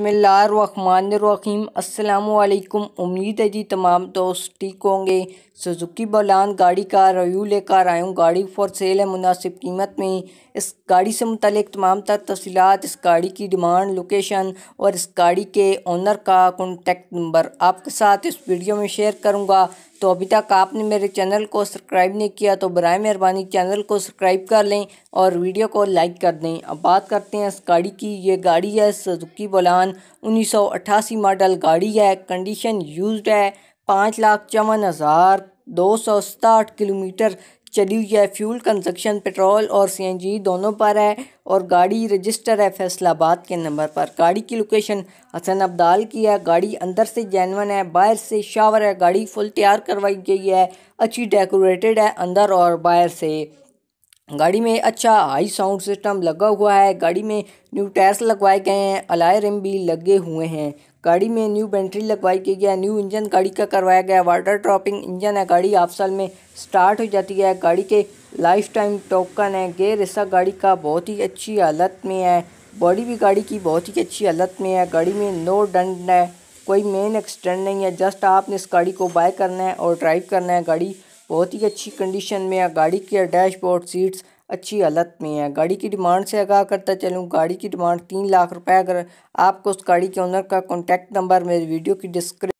बसमीम अल्लाम उम्मीद है जी तमाम दोस्त ठीक होंगे सुजुकी बलान गाड़ी का रिव्यू लेकर आया गाड़ी फॉर सेल है मुनासिब कीमत में इस गाड़ी से मुतलिक तमाम तर तफसीत इस गाड़ी की डिमांड लोकेशन और इस गाड़ी के ओनर का कॉन्टेक्ट नंबर आपके साथ इस वीडियो में शेयर करूँगा तो अभी तक आपने मेरे चैनल को सब्सक्राइब नहीं किया तो बर मेहरबानी चैनल को सब्सक्राइब कर लें और वीडियो को लाइक कर दें अब बात करते हैं इस गाड़ी की ये गाड़ी है सजुकी बोलान अट्ठासी मॉडल गाड़ी है कंडीशन यूज है पाँच लाख चौवन हज़ार दो सौ सताहठ किलोमीटर चली हुई है फ्यूल कंजक्शन पेट्रोल और सीएनजी दोनों पर है और गाड़ी रजिस्टर है फैसलाबाद के नंबर पर गाड़ी की लोकेशन हसन अब्दाल की है गाड़ी अंदर से जैनवन है बाहर से शावर है गाड़ी फुल तैयार करवाई गई है अच्छी डेकोरेटेड है अंदर और बाहर से गाड़ी में अच्छा हाई साउंड सिस्टम लगा हुआ है गाड़ी में न्यू टायर्स लगवाए गए हैं अलाय रिम भी लगे हुए हैं गाड़ी में न्यू बैटरी लगवाई गई है न्यू इंजन गाड़ी का करवाया गया वाटर ड्रॉपिंग इंजन है गाड़ी आप साल में स्टार्ट हो जाती है गाड़ी के लाइफ टाइम टोकन है गेयर हिस्सा गाड़ी का बहुत ही अच्छी हालत में है बॉडी भी गाड़ी की बहुत ही अच्छी हालत में है गाड़ी में नो डंड है कोई मेन एक्सीडेंट नहीं है जस्ट आपने इस गाड़ी को बाय करना है और ड्राइव करना है गाड़ी बहुत ही अच्छी कंडीशन में है गाड़ी के डैशबोर्ड सीट्स अच्छी हालत में है गाड़ी की डिमांड से आगाह करता चलूँ गाड़ी की डिमांड तीन लाख रुपए अगर आपको उस गाड़ी के ओनर का कॉन्टैक्ट नंबर मेरी वीडियो की डिस्क्रिप